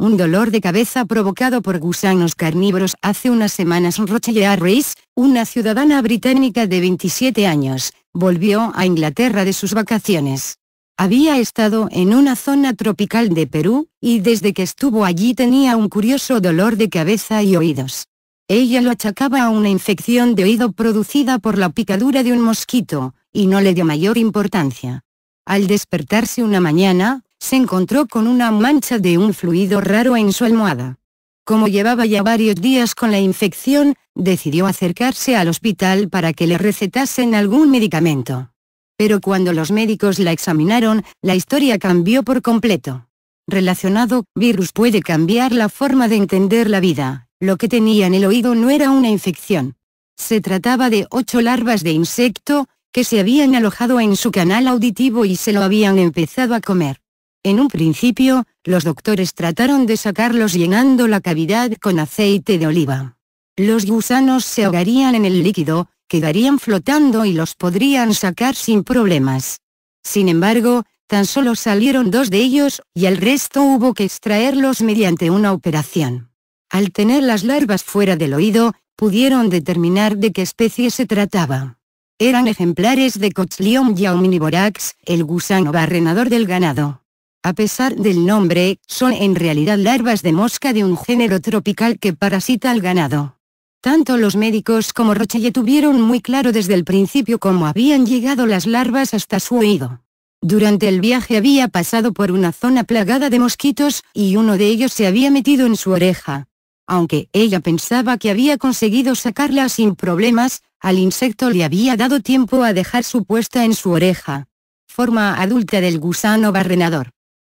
un dolor de cabeza provocado por gusanos carnívoros hace unas semanas Rochelle Harris, una ciudadana británica de 27 años, volvió a Inglaterra de sus vacaciones. Había estado en una zona tropical de Perú, y desde que estuvo allí tenía un curioso dolor de cabeza y oídos. Ella lo achacaba a una infección de oído producida por la picadura de un mosquito, y no le dio mayor importancia. Al despertarse una mañana, se encontró con una mancha de un fluido raro en su almohada. Como llevaba ya varios días con la infección, decidió acercarse al hospital para que le recetasen algún medicamento. Pero cuando los médicos la examinaron, la historia cambió por completo. Relacionado, virus puede cambiar la forma de entender la vida, lo que tenía en el oído no era una infección. Se trataba de ocho larvas de insecto, que se habían alojado en su canal auditivo y se lo habían empezado a comer. En un principio, los doctores trataron de sacarlos llenando la cavidad con aceite de oliva. Los gusanos se ahogarían en el líquido, quedarían flotando y los podrían sacar sin problemas. Sin embargo, tan solo salieron dos de ellos, y el resto hubo que extraerlos mediante una operación. Al tener las larvas fuera del oído, pudieron determinar de qué especie se trataba. Eran ejemplares de Cochlium yauminiborax, el gusano barrenador del ganado. A pesar del nombre, son en realidad larvas de mosca de un género tropical que parasita al ganado. Tanto los médicos como Rochelle tuvieron muy claro desde el principio cómo habían llegado las larvas hasta su oído. Durante el viaje había pasado por una zona plagada de mosquitos, y uno de ellos se había metido en su oreja. Aunque ella pensaba que había conseguido sacarla sin problemas, al insecto le había dado tiempo a dejar su puesta en su oreja. Forma adulta del gusano barrenador.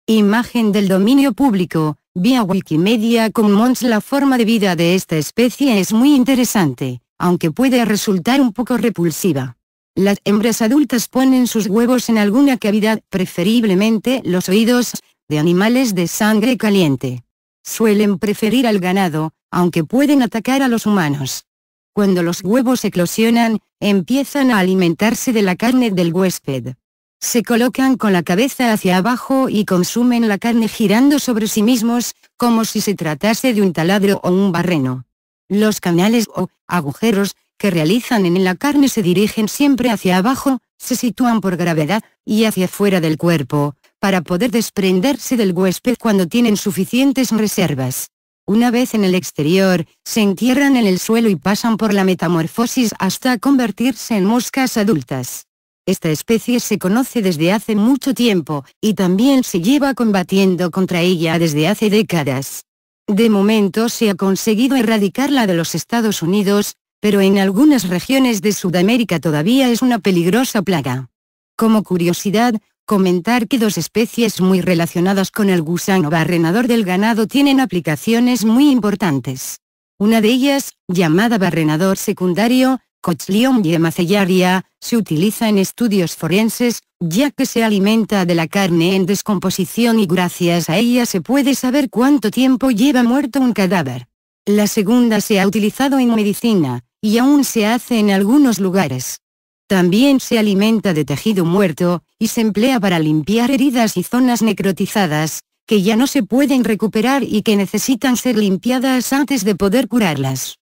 Imagen del dominio público, vía Wikimedia Commons La forma de vida de esta especie es muy interesante, aunque puede resultar un poco repulsiva. Las hembras adultas ponen sus huevos en alguna cavidad, preferiblemente los oídos, de animales de sangre caliente. Suelen preferir al ganado, aunque pueden atacar a los humanos. Cuando los huevos eclosionan, empiezan a alimentarse de la carne del huésped. Se colocan con la cabeza hacia abajo y consumen la carne girando sobre sí mismos, como si se tratase de un taladro o un barreno. Los canales o agujeros que realizan en la carne se dirigen siempre hacia abajo, se sitúan por gravedad, y hacia fuera del cuerpo, para poder desprenderse del huésped cuando tienen suficientes reservas. Una vez en el exterior, se entierran en el suelo y pasan por la metamorfosis hasta convertirse en moscas adultas. Esta especie se conoce desde hace mucho tiempo, y también se lleva combatiendo contra ella desde hace décadas. De momento se ha conseguido erradicarla de los Estados Unidos, pero en algunas regiones de Sudamérica todavía es una peligrosa plaga. Como curiosidad, comentar que dos especies muy relacionadas con el gusano barrenador del ganado tienen aplicaciones muy importantes. Una de ellas, llamada barrenador secundario, macellaria, se utiliza en estudios forenses, ya que se alimenta de la carne en descomposición y gracias a ella se puede saber cuánto tiempo lleva muerto un cadáver. La segunda se ha utilizado en medicina, y aún se hace en algunos lugares. También se alimenta de tejido muerto, y se emplea para limpiar heridas y zonas necrotizadas, que ya no se pueden recuperar y que necesitan ser limpiadas antes de poder curarlas.